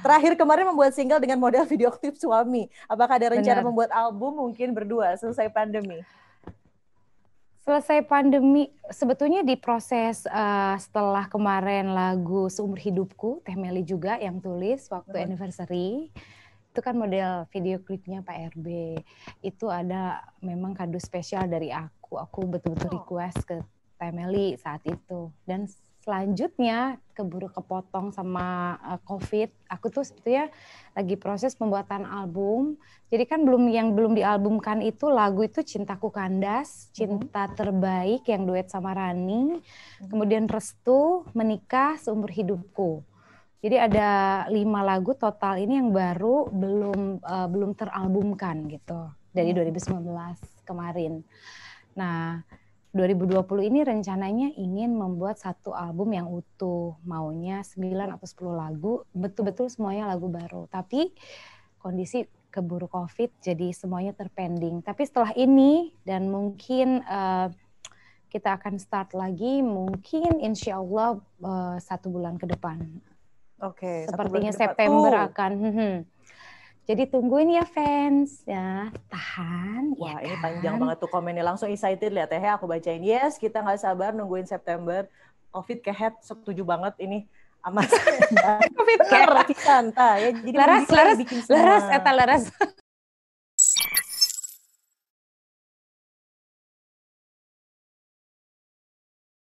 Terakhir kemarin membuat single dengan model video klip suami. Apakah ada rencana Benar. membuat album mungkin berdua selesai pandemi? Selesai pandemi, sebetulnya di proses uh, setelah kemarin lagu Seumur Hidupku, Teh Meli juga yang tulis waktu Benar. anniversary, itu kan model video klipnya Pak RB. Itu ada memang kado spesial dari aku. Aku betul-betul oh. request ke Teh Meli saat itu. Dan selanjutnya keburu kepotong sama eh, COVID. Aku tuh sebetulnya lagi proses pembuatan album. Jadi kan belum yang belum dialbumkan itu lagu itu Cintaku Kandas, mm-hmm. Cinta hmm. Terbaik yang duet sama Rani, hmm. kemudian Restu, Menikah Seumur Hidupku. Jadi ada lima lagu total ini yang baru belum uh, belum teralbumkan gitu dari 2019 mm-hmm. kemarin. Nah, 2020 ini rencananya ingin membuat satu album yang utuh, maunya 9 atau 10 lagu, betul-betul semuanya lagu baru. Tapi kondisi keburu COVID jadi semuanya terpending. Tapi setelah ini dan mungkin uh, kita akan start lagi mungkin insya Allah uh, satu bulan ke depan. Oke. Okay, Sepertinya September oh. akan. Hmm, hmm. Jadi tungguin ya fans ya, tahan. Ya Wah ya ini kan? panjang banget tuh komennya langsung excited lihat ya. Aku bacain yes, kita nggak sabar nungguin September. Covid kehead setuju banget ini sama Covid kan kehead. Kita ya, jadi Laras, Laras, laras, Laras, eta Laras.